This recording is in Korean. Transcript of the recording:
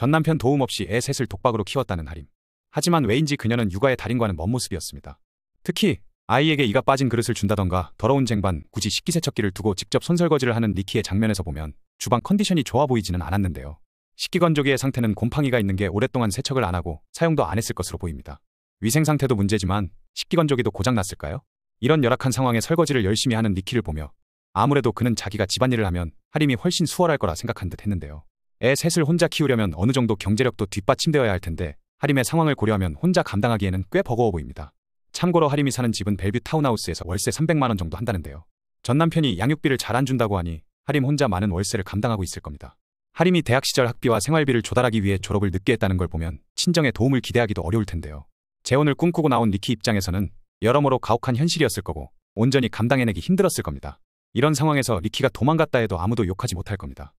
전 남편 도움 없이 애 셋을 독박으로 키웠다는 하림. 하지만 왜인지 그녀는 육아의 달인과는 먼 모습이었습니다. 특히 아이에게 이가 빠진 그릇을 준다던가 더러운 쟁반, 굳이 식기세척기를 두고 직접 손설거지를 하는 니키의 장면에서 보면 주방 컨디션이 좋아 보이지는 않았는데요. 식기건조기의 상태는 곰팡이가 있는 게 오랫동안 세척을 안 하고 사용도 안 했을 것으로 보입니다. 위생 상태도 문제지만 식기건조기도 고장났을까요? 이런 열악한 상황에 설거지를 열심히 하는 니키를 보며 아무래도 그는 자기가 집안일을 하면 하림이 훨씬 수월할 거라 생각한 듯 했는데요. 애 셋을 혼자 키우려면 어느 정도 경제력도 뒷받침되어야 할 텐데 하림의 상황을 고려하면 혼자 감당하기에는 꽤 버거워 보입니다. 참고로 하림이 사는 집은 벨뷰 타운하우스에서 월세 300만원 정도 한다는데요. 전 남편이 양육비를 잘 안 준다고 하니 하림 혼자 많은 월세를 감당하고 있을 겁니다. 하림이 대학 시절 학비와 생활비를 조달하기 위해 졸업을 늦게 했다는 걸 보면 친정의 도움을 기대하기도 어려울 텐데요. 재혼을 꿈꾸고 나온 니키 입장에서는 여러모로 가혹한 현실이었을 거고 온전히 감당해내기 힘들었을 겁니다. 이런 상황에서 리키가 도망갔다 해도 아무도 욕하지 못할 겁니다.